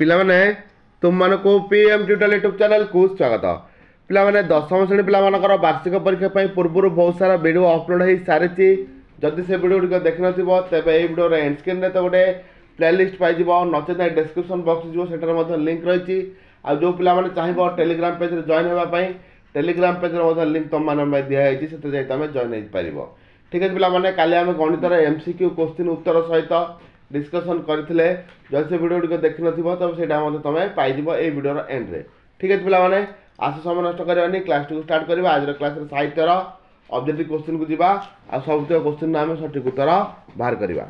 ପିଲାମାନେ ତୁମମାନଙ୍କୁ P M tutor YouTube ଚ୍ୟାନେଲ୍କୁ ସ୍ୱାଗତ ପିଲାମାନେ ଦଶମ ଶ୍ରେଣୀ ପିଲାମାନଙ୍କର ବାର୍ଷିକ ପରୀକ୍ଷା ପାଇଁ ପୂର୍ବରୁ ବହୁତ ସାରା ଭିଡ଼ିଓ ଅପଲୋଡ଼ ହୋଇସାରିଛି ଯଦି ସେ ଭିଡ଼ିଓ ଗୁଡ଼ିକ ଦେଖିନଥିବ ତେବେ ଏହି ଭିଡ଼ିଓର ଏଣ୍ଡ ସ୍କ୍ରିନ୍ରେ ତ ଗୋଟେ ପ୍ଲେଲିଷ୍ଟ ପାଇଯିବ ନଚେତ୍ ଡେସ୍କ୍ରିପସନ୍ ବକ୍ସ ଯିବ ସେଠାରେ ମଧ୍ୟ ଲିଙ୍କ୍ ରହିଛି ଆଉ ଯେଉଁ ପିଲାମାନେ ଚାହିଁବ ଟେଲିଗ୍ରାମ ପେଜ୍ରେ ଜଏନ୍ ହେବା ପାଇଁ ଟେଲିଗ୍ରାମ ପେଜ୍ରେ ମଧ୍ୟ ଲିଙ୍କ୍ ତୁମମାନଙ୍କ ପାଇଁ ଦିଆହେଇଛି ସେଥିରେ ଯାଇ ତୁମେ ଜଏନ୍ ହେଇପାରିବ ଠିକ୍ ଅଛି ପିଲାମାନେ କାଲି ଆମେ ଗଣିତର ଏମ୍ ସି କ୍ୟୁ କୋଶ୍ଚିନ୍ ଉତ୍ତର ସହିତ ডিসকসন করে যদি সে ভিডিও গুড়ি দেখি নথিব তবে সেটা মধ্যে তুমি পাইব এই ভিডিওর এন্ড্রে ঠিক আছে পিলামানে আস সময় নষ্ট করবানি ক্লাসটি স্টার্ট করা আজর ক্লাসের সাহিত্যর অবজেক্টিভ কোশ্চিনকু যা আর সবুজ কোশ্চিন আমি সঠিক উত্তর বাহার করা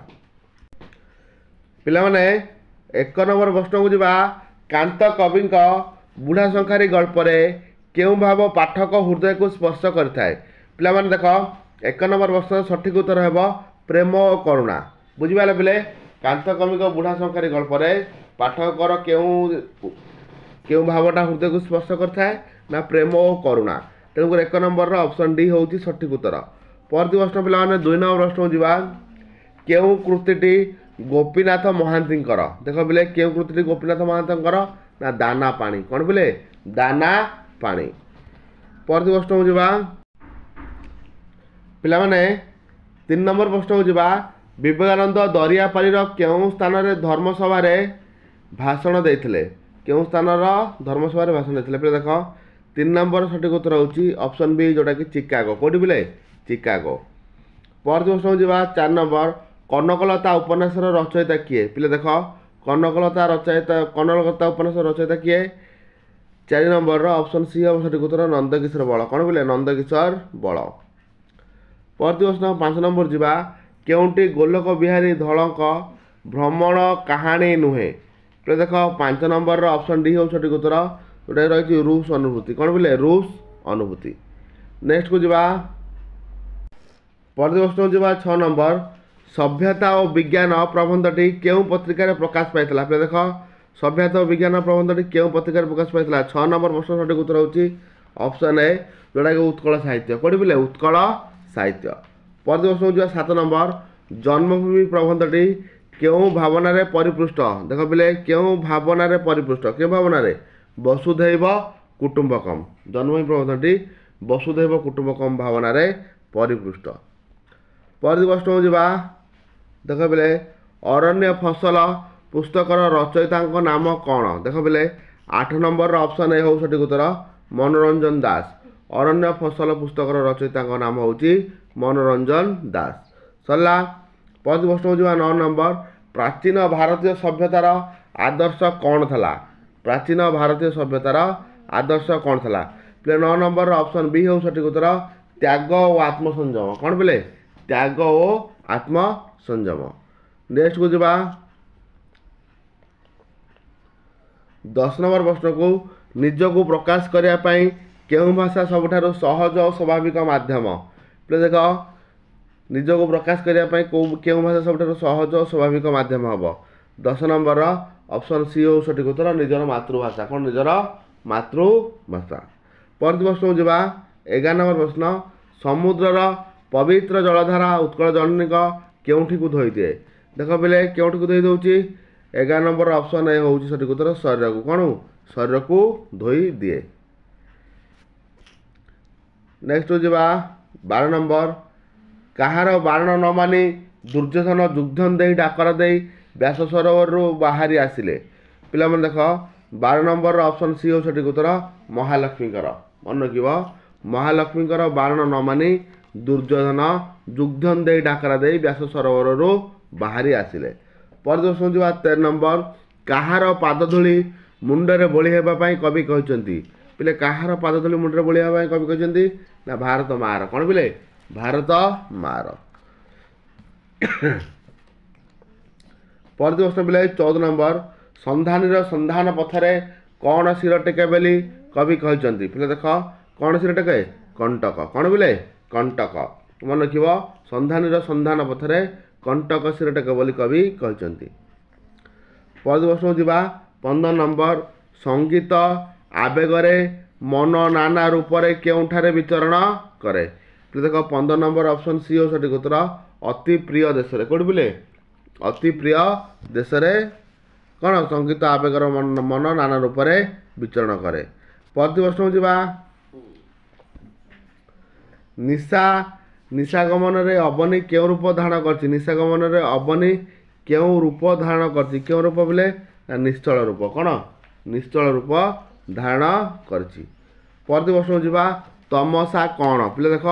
ପିଲାମାନେ ଏକ ନମ୍ବର ପ୍ରଶ୍ନକୁ ଯିବା କାନ୍ତ କବିଙ୍କ ବୁଢ଼ା ଶଙ୍ଖାରୀ ଗଳ୍ପରେ କେଉଁ ଭାବ ପାଠକ ହୃଦୟକୁ ସ୍ପର୍ଶ କରିଥାଏ ପିଲାମାନେ ଦେଖ ଏକ ନମ୍ବର ପ୍ରଶ୍ନର ସଠିକ୍ ଉତ୍ତର ହେବ ପ୍ରେମ ଓ କରୁଣା ବୁଝିପାରିଲେ ପିଲେ କାନ୍ଥ କମିକ ବୁଢ଼ା ଶଙ୍ଖାରୀ ଗଳ୍ପରେ ପାଠକର କେଉଁ କେଉଁ ଭାବନା ହୃଦୟକୁ ସ୍ପର୍ଶ କରିଥାଏ ନା ପ୍ରେମ ଓ କରୁଣା ତେଣୁକରି ଏକ ନମ୍ବରର ଅପସନ୍ ଡି ହେଉଛି ସଠିକ୍ ଉତ୍ତର ପରବର୍ତ୍ତୀ ପ୍ରଶ୍ନ ପିଲାମାନେ ଦୁଇ ନମ୍ବର ପ୍ରଶ୍ନକୁ ଯିବା କେଉଁ କୃତିଟି ଗୋପୀନାଥ ମହାନ୍ତିଙ୍କର ଦେଖ ପିଲେ କେଉଁ କୃତିଟି ଗୋପୀନାଥ ମହାନ୍ତଙ୍କର ନା ଦାନା ପାଣି କ'ଣ ପିଲେ ଦାନା ପାଣି ପରବର୍ତ୍ତୀ ପ୍ରଶ୍ନକୁ ଯିବା ପିଲାମାନେ ତିନି ନମ୍ବର ପ୍ରଶ୍ନକୁ ଯିବା ବିବେକାନନ୍ଦ ଦରିଆପାଲିର କେଉଁ ସ୍ଥାନରେ ଧର୍ମସଭାରେ ଭାଷଣ ଦେଇଥିଲେ କେଉଁ ସ୍ଥାନର ଧର୍ମସଭାରେ ଭାଷଣ ଦେଇଥିଲେ ପିଲା ଦେଖ ତିନି ନମ୍ବର ସଠିକ୍ ଉତ୍ତର ହେଉଛି ଅପସନ୍ ବି ଯେଉଁଟାକି ଚିକାଗୋ କେଉଁଠି ପିଲେ ଚିକାଗୋ ପରବର୍ତ୍ତୀ ପ୍ରଶ୍ନକୁ ଯିବା ଚାରି ନମ୍ବର କନକଲତା ଉପନ୍ୟାସର ରଚୟିତା କିଏ ପିଲେ ଦେଖ କନକଲତା ରଚୟିତା କନକଲତା ଉପନ୍ୟାସର ରଚୟିତା କିଏ ଚାରି ନମ୍ବରର ଅପସନ୍ ସି ହେବ ସଠିକ୍ ଉତ୍ତର ନନ୍ଦକିଶୋର ବଳ କ'ଣ ପିଲେ ନନ୍ଦକିଶୋର ବଳ ପରବର୍ତ୍ତୀ ପ୍ରଶ୍ନ ପାଞ୍ଚ ନମ୍ବର ଯିବା क्योंटि गोलक विहारी धल भ्रमण कहानी नुहे तो देख पांच नंबर रपसन डी हो सठी उत्तर जो रही रुष अनुभूति कौन बोले रुष अनुभूति नेक्स्ट को जवा प्रश्न जावा छ नंबर सभ्यता और विज्ञान प्रबंधटी के पत्रिकार प्रकाश पाई देख सभ्यता और विज्ञान प्रबंधटी के पत्रिकार प्रकाश पाई छः नंबर प्रश्न सठिक उत्तर होप्शन ए जोटा कि उत्कल साहित्य कौन बोले उत्कल साहित्य ପରବର୍ତ୍ତୀ ପ୍ରଶ୍ନକୁ ଯିବା ସାତ ନମ୍ବର ଜନ୍ମଭୂମି ପ୍ରବନ୍ଧଟି କେଉଁ ଭାବନାରେ ପରିପୃଷ୍ଟ ଦେଖ ପିଲେ କେଉଁ ଭାବନାରେ ପରିପୃଷ୍ଟ କେଉଁ ଭାବନାରେ ବସୁଧୈବ କୁଟୁମ୍ବକମ୍ ଜନ୍ମଭୂମି ପ୍ରବନ୍ଧଟି ବସୁଧୈବ କୁଟୁମ୍ବକମ୍ ଭାବନାରେ ପରିପୃଷ୍ଟ ପରବର୍ତ୍ତୀ ପ୍ରଶ୍ନକୁ ଯିବା ଦେଖ ପିଲେ ଅରଣ୍ୟ ଫସଲ ପୁସ୍ତକର ରଚୟିତାଙ୍କ ନାମ କ'ଣ ଦେଖ ପିଲେ ଆଠ ନମ୍ବରର ଅପସନ୍ ଏ ହେଉ ସଠିକ୍ ଉତ୍ତର ମନୋରଞ୍ଜନ ଦାସ अरण्य फसल पुस्तक रचयिता नाम हौ मनोरञ्जन दास सर पछि प्रश्न बुझि नौ नम्बर प्राचीन भारतीय सभ्यतार आदर्श कन् थला प्राचीन भारतीय सभ्यतार आदर्श थला प्ले था नम्बर अप्सन बी हो सठिक उत्तर त्याग ओ आत्मसंजम कन् त्याग ओ आत्मसंम नेक्स्टको जुवा दस नम्बर प्रश्नको निजको प्रकाशको କେଉଁ ଭାଷା ସବୁଠାରୁ ସହଜ ଓ ସ୍ୱାଭାବିକ ମାଧ୍ୟମ ପ୍ଲେ ଦେଖ ନିଜକୁ ପ୍ରକାଶ କରିବା ପାଇଁ କେଉଁ କେଉଁ ଭାଷା ସବୁଠାରୁ ସହଜ ଓ ସ୍ୱାଭାବିକ ମାଧ୍ୟମ ହେବ ଦଶ ନମ୍ବର ଅପସନ୍ ସି ହେଉ ସଠିକ ଉତ୍ତର ନିଜର ମାତୃଭାଷା କ'ଣ ନିଜର ମାତୃଭାଷା ପରବର୍ତ୍ତୀ ପ୍ରଶ୍ନକୁ ଯିବା ଏଗାର ନମ୍ବର ପ୍ରଶ୍ନ ସମୁଦ୍ରର ପବିତ୍ର ଜଳଧାରା ଉତ୍କଳ ଜନନୀଙ୍କ କେଉଁଠିକୁ ଧୋଇଦିଏ ଦେଖ ପିଲେ କେଉଁଠିକୁ ଧୋଇ ଦେଉଛି ଏଗାର ନମ୍ବର ଅପସନ୍ ଏ ହେଉଛି ସଠିକ ଉତ୍ତର ଶରୀରକୁ କ'ଣ ଶରୀରକୁ ଧୋଇ ଦିଏ ନେକ୍ସଟ ଯିବା ବାର ନମ୍ବର କାହାର ବାରଣ ନ ମାନି ଦୁର୍ଯ୍ୟୋଧନ ଯୁଗ୍ଧନ ଦେଇ ଡାକରା ଦେଇ ବ୍ୟାସ ସରୋବରରୁ ବାହାରି ଆସିଲେ ପିଲାମାନେ ଦେଖ ବାର ନମ୍ବରର ଅପସନ୍ ସି ହେଉଛି ସଠିକ୍ ଉତ୍ତର ମହାଲକ୍ଷ୍ମୀଙ୍କର ମନେ ରଖିବ ମହାଲକ୍ଷ୍ମୀଙ୍କର ବାରଣ ନ ମାନି ଦୁର୍ଯ୍ୟୋଧନ ଯୁଗ୍ଧନ ଦେଇ ଡାକରା ଦେଇ ବ୍ୟାସ ସରୋବରରୁ ବାହାରି ଆସିଲେ ପରିଦର୍ଶନ ଯିବା ତେର ନମ୍ବର କାହାର ପାଦ ଧୂଳି ମୁଣ୍ଡରେ ବୋଳି ହେବା ପାଇଁ କବି କହିଛନ୍ତି ବୋଲେ କାହାର ପାଦତଳି ମୁଣ୍ଡରେ ବୁଲିବା ପାଇଁ କବି କହିଛନ୍ତି ନା ଭାରତ ମାର କ'ଣ ବୋଲେ ଭାରତ ମାର ପରବର୍ତ୍ତୀ ପ୍ରଶ୍ନ ବିଲେ ଚଉଦ ନମ୍ବର ସନ୍ଧାନୀର ସନ୍ଧାନ ପଥରେ କ'ଣ ଶିର ଟେକେ ବୋଲି କବି କହିଛନ୍ତି ପିଲେ ଦେଖ କ'ଣ ଶିର ଟେକେ କଣ୍ଟକ କ'ଣ ବୋଲେ କଣ୍ଟକ ମନେ ରଖିବ ସନ୍ଧାନୀର ସନ୍ଧାନ ପଥରେ କଣ୍ଟକ ଶିର ଟେକେ ବୋଲି କବି କହିଛନ୍ତି ପରବର୍ତ୍ତୀ ପ୍ରଶ୍ନକୁ ଯିବା ପନ୍ଦର ନମ୍ବର ସଙ୍ଗୀତ ଆବେଗରେ ମନ ନାନା ରୂପରେ କେଉଁଠାରେ ବିଚରଣ କରେ ଦେଖ ପନ୍ଦର ନମ୍ବର ଅପସନ୍ ସି ହେଉ ସଠିକ୍ ଉତ୍ତର ଅତି ପ୍ରିୟ ଦେଶରେ କେଉଁଠି ବୁଲେ ଅତି ପ୍ରିୟ ଦେଶରେ କ'ଣ ସଙ୍ଗୀତ ଆବେଗର ମନ ନାନା ରୂପରେ ବିଚରଣ କରେ ପରବର୍ତ୍ତୀ ପ୍ରଶ୍ନକୁ ଯିବା ନିଶା ନିଶାଗମନରେ ଅବନୀ କେଉଁ ରୂପ ଧାରଣ କରିଛି ନିଶାଗମନରେ ଅବନୀ କେଉଁ ରୂପ ଧାରଣ କରିଛି କେଉଁ ରୂପ ବୋଲେ ନିଶ୍ଚଳ ରୂପ କ'ଣ ନିଶ୍ଚଳ ରୂପ ଧାରଣ କରିଛି ପରବର୍ତ୍ତୀ ପ୍ରଶ୍ନକୁ ଯିବା ତମସା କ'ଣ ପିଲେ ଦେଖ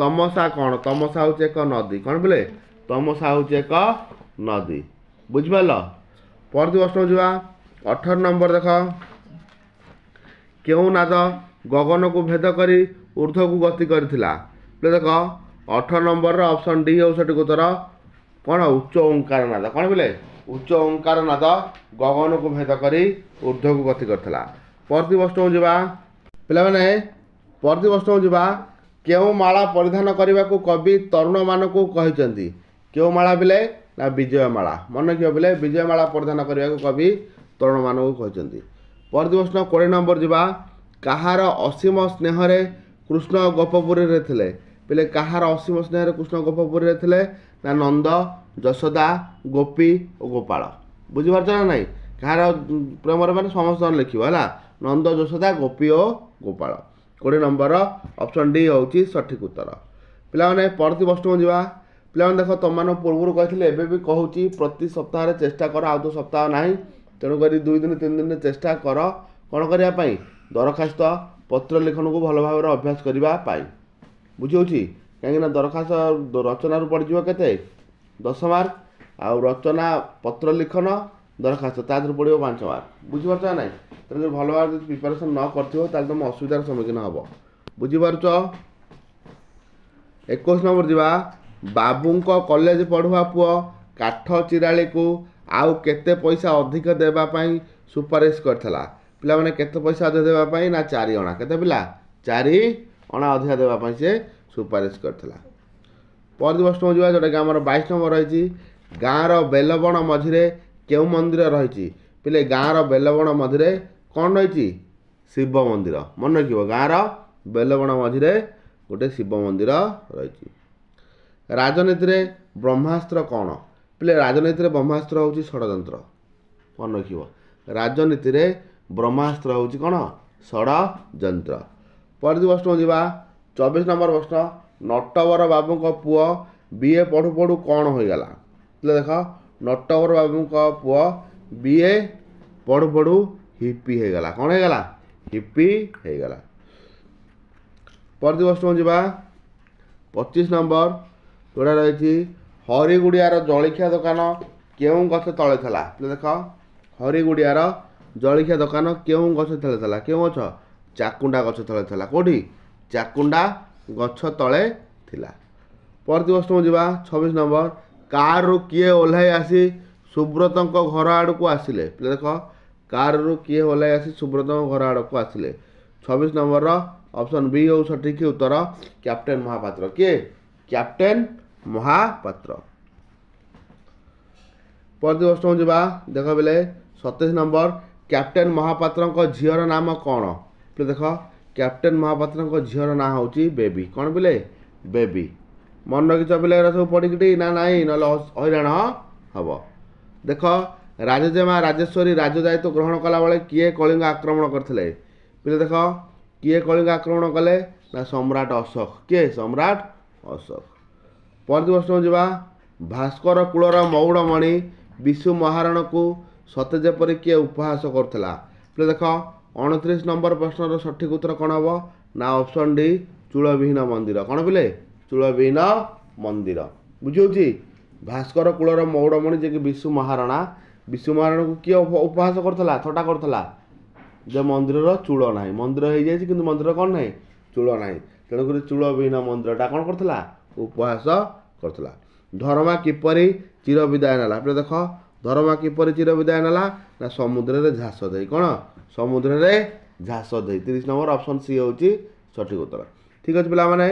ତମସା କ'ଣ ତମସା ହେଉଛି ଏକ ନଦୀ କ'ଣ ପିଲେ ତମସା ହେଉଛି ଏକ ନଦୀ ବୁଝିପାରିଲ ପରବର୍ତ୍ତୀ ପ୍ରଶ୍ନକୁ ଯିବା ଅଠର ନମ୍ବର ଦେଖ କେଉଁ ନାଦ ଗଗନକୁ ଭେଦ କରି ଉର୍ଦ୍ଧ୍ୱକୁ ଗତି କରିଥିଲା ପିଲେ ଦେଖ ଅଠର ନମ୍ବରର ଅପସନ୍ ଡି ହେଉ ସେଠିକୁ ତୋର କ'ଣ ଉଚ୍ଚ ଓଙ୍କାର ନାଦ କ'ଣ ବୋଲେ ଉଚ୍ଚ ଓଙ୍କାର ନାଦ ଗଗନକୁ ଭେଦ କରି ଉର୍ଦ୍ଧ୍ୱକୁ ଗତି କରିଥିଲା ପରବର୍ତ୍ତୀ ପ୍ରଶ୍ନକୁ ଯିବା ପିଲାମାନେ ପରବର୍ତ୍ତୀ ପ୍ରଶ୍ନକୁ ଯିବା କେଉଁ ମାଳା ପରିଧାନ କରିବାକୁ କବି ତରୁଣମାନଙ୍କୁ କହିଛନ୍ତି କେଉଁ ମାଳା ବିଲେ ନା ବିଜୟ ମାଳା ମନେ କିଏ ବିଲେ ବିଜୟ ମାଳା ପରିଧାନ କରିବାକୁ କବି ତରୁଣମାନଙ୍କୁ କହିଛନ୍ତି ପରବର୍ତ୍ତୀ ପ୍ରଶ୍ନ କୋଡ଼ିଏ ନମ୍ବର ଯିବା କାହାର ଅସୀମ ସ୍ନେହରେ କୃଷ୍ଣ ଗୋପପୁରୀରେ ଥିଲେ ବିଲେ କାହାର ଅସୀମ ସ୍ନେହରେ କୃଷ୍ଣ ଗୋପପୁରୀରେ ଥିଲେ ନା ନନ୍ଦ ଯଶୋଦା ଗୋପୀ ଓ ଗୋପାଳ ବୁଝିପାରୁଛ ନା ନାହିଁ କାହାର ପ୍ରେମରେ ମାନେ ସମସ୍ତଙ୍କୁ ଲେଖିବ ହେଲା ନନ୍ଦ ଯଶୋଦା ଗୋପୀ ଓ ଗୋପାଳ କୋଡ଼ିଏ ନମ୍ବର ଅପସନ୍ ଡି ହେଉଛି ସଠିକ ଉତ୍ତର ପିଲାମାନେ ପରବର୍ତ୍ତୀ ପ୍ରଶ୍ନକୁ ଯିବା ପିଲାମାନେ ଦେଖ ତୁମମାନଙ୍କୁ ପୂର୍ବରୁ କହିଥିଲେ ଏବେ ବି କହୁଛି ପ୍ରତି ସପ୍ତାହରେ ଚେଷ୍ଟା କର ଆଉ ତ ସପ୍ତାହ ନାହିଁ ତେଣୁକରି ଦୁଇ ଦିନ ତିନି ଦିନରେ ଚେଷ୍ଟା କର କ'ଣ କରିବା ପାଇଁ ଦରଖାସ୍ତ ପତ୍ର ଲେଖନକୁ ଭଲ ଭାବରେ ଅଭ୍ୟାସ କରିବା ପାଇଁ ବୁଝିହେଉଛି କାହିଁକିନା ଦରଖାସ୍ତ ରଚନାରୁ ପଡ଼ିଯିବ କେତେ ଦଶ ମାର୍କ ଆଉ ରଚନା ପତ୍ର ଲିଖନ দরখাস্ত তাদের পড়িব ପାଞ୍ଚ ମାର୍କ ବୁଝିପାରୁଛ ନା ନାହିଁ ତେଣୁ ଭଲ ଭାବରେ ଯଦି ପ୍ରିପାରେସନ୍ ନ କରିଥିବ ତାହେଲେ ତୁମେ ଅସୁବିଧାର ସମ୍ମୁଖୀନ ହେବ ବୁଝିପାରୁଛ ଏକୋଇଶ ନମ୍ବର ଯିବା ବାବୁଙ୍କ କଲେଜ ପଢ଼ୁଆ ପୁଅ କାଠ ଚିରାଳିକୁ ଆଉ କେତେ ପଇସା ଅଧିକ ଦେବା ପାଇଁ ସୁପାରିଶ କରିଥିଲା ପିଲାମାନେ କେତେ ପଇସା ଅଧିକ ଦେବା ପାଇଁ ନା ଚାରି ଅଣା କେତେ ପିଲା ଚାରି ଅଣା ଅଧିକ ଦେବା ପାଇଁ ସେ ସୁପାରିଶ କରିଥିଲା ପରଦିବସ ଯିବା ଯେଉଁଟାକି ଆମର ବାଇଶ ନମ୍ବର ରହିଛି ଗାଁର ବେଲବଣ ମଝିରେ କେଉଁ ମନ୍ଦିର ରହିଛି ପିଲେ ଗାଁର ବେଲବଣ ମଝିରେ କ'ଣ ରହିଛି ଶିବ ମନ୍ଦିର ମନେ ରଖିବ ଗାଁର ବେଲବଣ ମଝିରେ ଗୋଟେ ଶିବ ମନ୍ଦିର ରହିଛି ରାଜନୀତିରେ ବ୍ରହ୍ମାସ୍ତ୍ର କ'ଣ ପିଲେ ରାଜନୀତିରେ ବ୍ରହ୍ମାସ୍ତ୍ର ହେଉଛି ଷଡ଼ଯନ୍ତ୍ର ମନେ ରଖିବ ରାଜନୀତିରେ ବ୍ରହ୍ମାସ୍ତ୍ର ହେଉଛି କ'ଣ ଷଡ଼ଯନ୍ତ୍ର ପରବର୍ତ୍ତୀ ପ୍ରଶ୍ନକୁ ଯିବା ଚବିଶ ନମ୍ବର ପ୍ରଶ୍ନ ନଟବର ବାବୁଙ୍କ ପୁଅ ବିଏ ପଢ଼ୁ ପଢ଼ୁ କ'ଣ ହୋଇଗଲା ପିଲେ ଦେଖ ନଟବର ବାବୁଙ୍କ ପୁଅ ବିଏ ପଢ଼ୁ ପଢ଼ୁ ହିପି ହେଇଗଲା କ'ଣ ହେଇଗଲା ହିପି ହେଇଗଲା ପରବର୍ତ୍ତୀ ପ୍ରଶ୍ନ ଯିବା ପଚିଶ ନମ୍ବର ଯେଉଁଟା ରହିଛି ହରିଗୁଡ଼ିଆର ଜଳଖିଆ ଦୋକାନ କେଉଁ ଗଛ ତଳେ ଥିଲା ଦେଖ ହରିଗୁଡ଼ିଆର ଜଳଖିଆ ଦୋକାନ କେଉଁ ଗଛ ତଳେ ଥିଲା କେଉଁ ଗଛ ଚାକୁଣ୍ଡା ଗଛ ତଳେ ଥିଲା କେଉଁଠି ଚାକୁଣ୍ଡା ଗଛ ତଳେ ଥିଲା ପରବର୍ତ୍ତୀ ପ୍ରଶ୍ନକୁ ଯିବା ଛବିଶ ନମ୍ବର କାର୍ରୁ କିଏ ଓହ୍ଲାଇ ଆସି ସୁବ୍ରତଙ୍କ ଘର ଆଡ଼କୁ ଆସିଲେ ପିଲା ଦେଖ କାର୍ରୁ କିଏ ଓହ୍ଲାଇ ଆସି ସୁବ୍ରତଙ୍କ ଘର ଆଡ଼କୁ ଆସିଲେ ଛବିଶ ନମ୍ବରର ଅପସନ୍ ବି ହେଉ ସଠିକ୍ ଉତ୍ତର କ୍ୟାପ୍ଟେନ୍ ମହାପାତ୍ର କିଏ କ୍ୟାପ୍ଟେନ୍ ମହାପାତ୍ର ପରବର୍ତ୍ତୀ ପ୍ରଶ୍ନକୁ ଯିବା ଦେଖ ବେଲେ ସତେଇଶ ନମ୍ବର କ୍ୟାପ୍ଟେନ୍ ମହାପାତ୍ରଙ୍କ ଝିଅର ନାମ କ'ଣ ପିଲା ଦେଖ କ୍ୟାପ୍ଟେନ୍ ମହାପାତ୍ରଙ୍କ ଝିଅର ନାଁ ହେଉଛି ବେବି କ'ଣ ବେଲେ ବେବି ମନେ ରଖି ଚବିଲା ଏଗୁଡ଼ା ସବୁ ପଢ଼ିକିଟି ନା ନାହିଁ ନହେଲେ ହଇରାଣ ହେବ ଦେଖ ରାଜଜେମା ରାଜେଶ୍ୱରୀ ରାଜ ଦାୟିତ୍ୱ ଗ୍ରହଣ କଲାବେଳେ କିଏ କଳିଙ୍ଗ ଆକ୍ରମଣ କରିଥିଲେ ପିଲେ ଦେଖ କିଏ କଳିଙ୍ଗ ଆକ୍ରମଣ କଲେ ନା ସମ୍ରାଟ ଅଶୋକ କିଏ ସମ୍ରାଟ ଅଶୋକ ପରବର୍ତ୍ତୀ ପ୍ରଶ୍ନ ଯିବା ଭାସ୍କର କୂଳର ମଉଡ଼ମଣି ବିଶୁ ମହାରଣକୁ ସତେ ଯେପରି କିଏ ଉପହାସ କରୁଥିଲା ପିଲେ ଦେଖ ଅଣତିରିଶ ନମ୍ବର ପ୍ରଶ୍ନର ସଠିକ୍ ଉତ୍ତର କ'ଣ ହେବ ନା ଅପସନ୍ ଡି ଚୂଳବିହୀନ ମନ୍ଦିର କ'ଣ ପିଲେ ଚୂଳବୀନ ମନ୍ଦିର ବୁଝିହେଉଛି ଭାସ୍କର କୂଳର ମଉଡ଼ମଣି ଯିଏକି ବିଶୁ ମହାରଣା ବିଶୁ ମହାରଣାକୁ କିଏ ଉପହାସ କରୁଥିଲା ଥଟା କରୁଥିଲା ଯେ ମନ୍ଦିରର ଚୂଳ ନାହିଁ ମନ୍ଦିର ହେଇଯାଇଛି କିନ୍ତୁ ମନ୍ଦିର କ'ଣ ନାହିଁ ଚୂଳ ନାହିଁ ତେଣୁକରି ଚୂଳବୀନ ମନ୍ଦିରଟା କ'ଣ କରୁଥିଲା ଉପହାସ କରୁଥିଲା ଧର୍ମା କିପରି ଚିର ବିଦାୟ ନେଲା ଏପଟେ ଦେଖ ଧର୍ମା କିପରି ଚିର ବିଦାୟ ନେଲା ନା ସମୁଦ୍ରରେ ଝାସ ଦେଇ କ'ଣ ସମୁଦ୍ରରେ ଝାସ ଦେଇ ତିରିଶ ନମ୍ବର ଅପସନ୍ ସି ହେଉଛି ସଠିକ୍ ଉତ୍ତର ଠିକ୍ ଅଛି ପିଲାମାନେ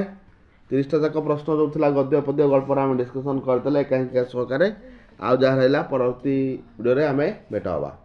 ତିରିଶଟା ଯାକ ପ୍ରଶ୍ନ ଯେଉଁ ଥିଲା ଗଦ୍ୟ ପଦ୍ୟ ଗଳ୍ପରେ ଆମେ ଡିସ୍କସନ୍ କରିଦେଲେ ଏକାଙ୍କିକା ସହକାରେ ଆଉ ଯାହା ରହିଲା ପରବର୍ତ୍ତୀ ଭିଡ଼ିଓରେ ଆମେ ଭେଟ ହେବା